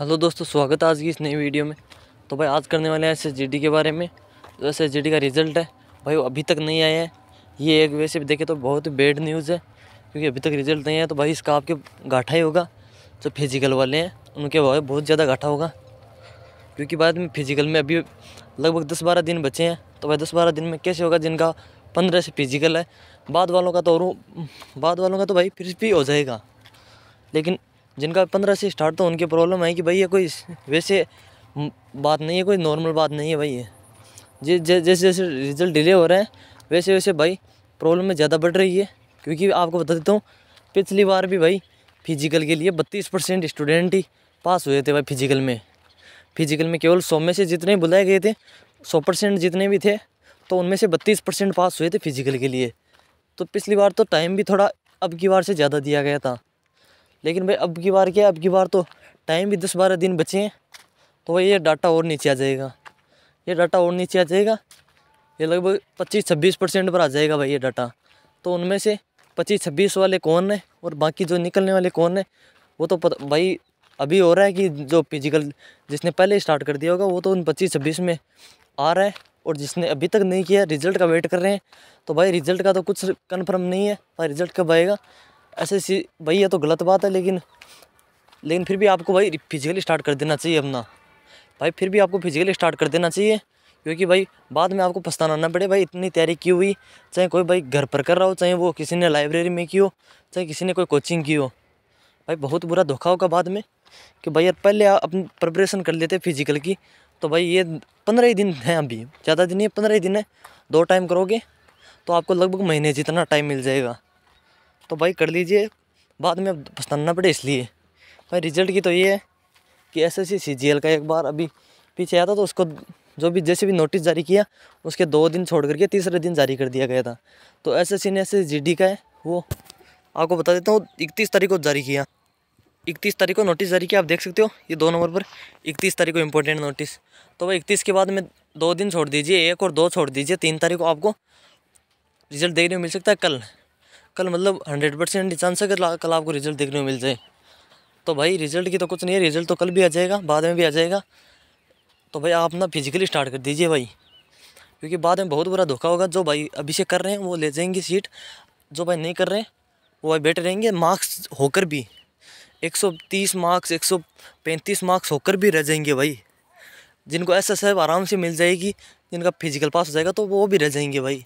hello दोस्तों स्वागत है आज की इस नई वीडियो में तो भाई आज करने वाले हैं एस के बारे में जो एस का रिज़ल्ट है भाई वो अभी तक नहीं आया है ये एक वैसे देखे तो बहुत ही बेड न्यूज़ है क्योंकि अभी तक रिज़ल्ट नहीं आया तो भाई इसका आपके घाटा ही होगा जो फिजिकल वाले हैं उनके भाई बहुत ज़्यादा घाटा होगा क्योंकि बाद में फिजिकल में अभी लगभग दस बारह दिन बचे हैं तो भाई दस बारह दिन में कैसे होगा जिनका पंद्रह से फिजिकल है बाद वालों का तो और बाद वालों का तो भाई फिर भी हो जाएगा लेकिन जिनका पंद्रह से स्टार्ट तो उनकी प्रॉब्लम है कि भाई ये कोई वैसे बात नहीं है कोई नॉर्मल बात नहीं है भाई ये जैसे जैसे रिज़ल्ट डिले हो रहे हैं वैसे वैसे भाई प्रॉब्लम में ज़्यादा बढ़ रही है क्योंकि आपको बता देता हूँ पिछली बार भी भाई फिजिकल के लिए बत्तीस परसेंट स्टूडेंट ही पास हुए थे भाई फिजिकल में फिजिकल में केवल सौ में से जितने बुलाए गए थे सौ परसेंट जितने भी थे तो उनमें से बत्तीस परसेंट पास हुए थे फिजिकल के लिए तो पिछली बार तो टाइम भी थोड़ा अब की बार से ज़्यादा दिया गया था लेकिन भाई अब की बार क्या है अब की बार तो टाइम भी दस बारह दिन बचे हैं तो भाई ये डाटा और नीचे आ जाएगा ये डाटा और नीचे आ जाएगा ये लगभग पच्चीस छब्बीस परसेंट पर आ जाएगा भाई ये डाटा तो उनमें से पच्चीस छब्बीस वाले कौन है और बाकी जो निकलने वाले कौन है वो तो पता भाई अभी हो रहा है कि जो फिजिकल जिसने पहले स्टार्ट कर दिया होगा वो तो उन पच्चीस छब्बीस में आ रहा है और जिसने अभी तक नहीं किया रिजल्ट का वेट कर रहे हैं तो भाई रिजल्ट का तो कुछ कन्फर्म नहीं है भाई रिजल्ट कब आएगा ऐसे ऐसी भाई ये तो गलत बात है लेकिन लेकिन फिर भी आपको भाई फिजिकली स्टार्ट कर देना चाहिए अपना भाई फिर भी आपको फिजिकली स्टार्ट कर देना चाहिए क्योंकि भाई बाद में आपको पछताना ना पड़े भाई इतनी तैयारी की हुई चाहे कोई भाई घर पर कर रहा हो चाहे वो किसी ने लाइब्रेरी में की हो चाहे किसी ने कोई कोचिंग की हो भाई बहुत बुरा धोखा होगा बाद में कि भाई यार पहले आप अपनी प्रिपरेशन कर लेते फिजिकल की तो भाई ये पंद्रह ही दिन हैं अभी ज़्यादा दिन ये पंद्रह ही दिन है दो टाइम करोगे तो आपको लगभग महीने जितना टाइम मिल जाएगा तो भाई कर लीजिए बाद में पछताना पड़े इसलिए भाई रिजल्ट की तो ये है कि एस एस का एक बार अभी पीछे आया था तो उसको जो भी जैसे भी नोटिस जारी किया उसके दो दिन छोड़ करके तीसरे दिन जारी कर दिया गया था तो एस एस ने एस एस का है वो आपको बता देता हूँ इकतीस तारीख को जारी किया इकतीस तारीख को नोटिस जारी किया आप देख सकते हो ये दो नंबर पर इकतीस तारीख को इम्पोर्टेंट नोटिस तो वह इकतीस के बाद में दो दिन छोड़ दीजिए एक और दो छोड़ दीजिए तीन तारीख को आपको रिजल्ट देखने को मिल सकता है कल कल मतलब हंड्रेड परसेंट चांस है कि कल आपको रिजल्ट देखने को मिल जाए तो भाई रिजल्ट की तो कुछ नहीं है रिजल्ट तो कल भी आ जाएगा बाद में भी आ जाएगा तो भाई आप ना फिजिकली स्टार्ट कर दीजिए भाई क्योंकि बाद में बहुत बुरा धोखा होगा जो भाई अभी से कर रहे हैं वो ले जाएंगे सीट जो भाई नहीं कर रहे हैं वो भाई बैठे रहेंगे मार्क्स होकर भी 130 मार्क्स 135 मार्क्स होकर भी रह जाएंगे भाई जिनको एस आराम से मिल जाएगी जिनका फिजिकल पास हो जाएगा तो वो भी रह जाएंगे भाई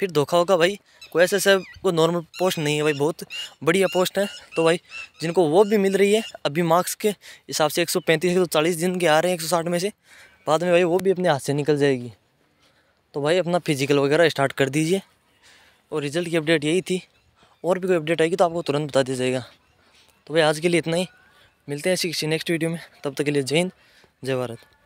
फिर धोखा होगा भाई कोई ऐसे ऐसे कोई नॉर्मल पोस्ट नहीं है भाई बहुत बढ़िया पोस्ट है तो भाई जिनको वो भी मिल रही है अभी मार्क्स के हिसाब से एक सौ पैंतीस एक सौ चालीस के आ रहे हैं एक सौ साठ में से बाद में भाई वो भी अपने हाथ से निकल जाएगी तो भाई अपना फिजिकल वगैरह स्टार्ट कर दीजिए और रिजल्ट की अपडेट यही थी और भी कोई अपडेट आएगी तो आपको तुरंत बता दिया जाएगा तो भाई आज के लिए इतना ही मिलते हैं ऐसी किसी नेक्स्ट वीडियो में तब तक के लिए जय हिंद जय भारत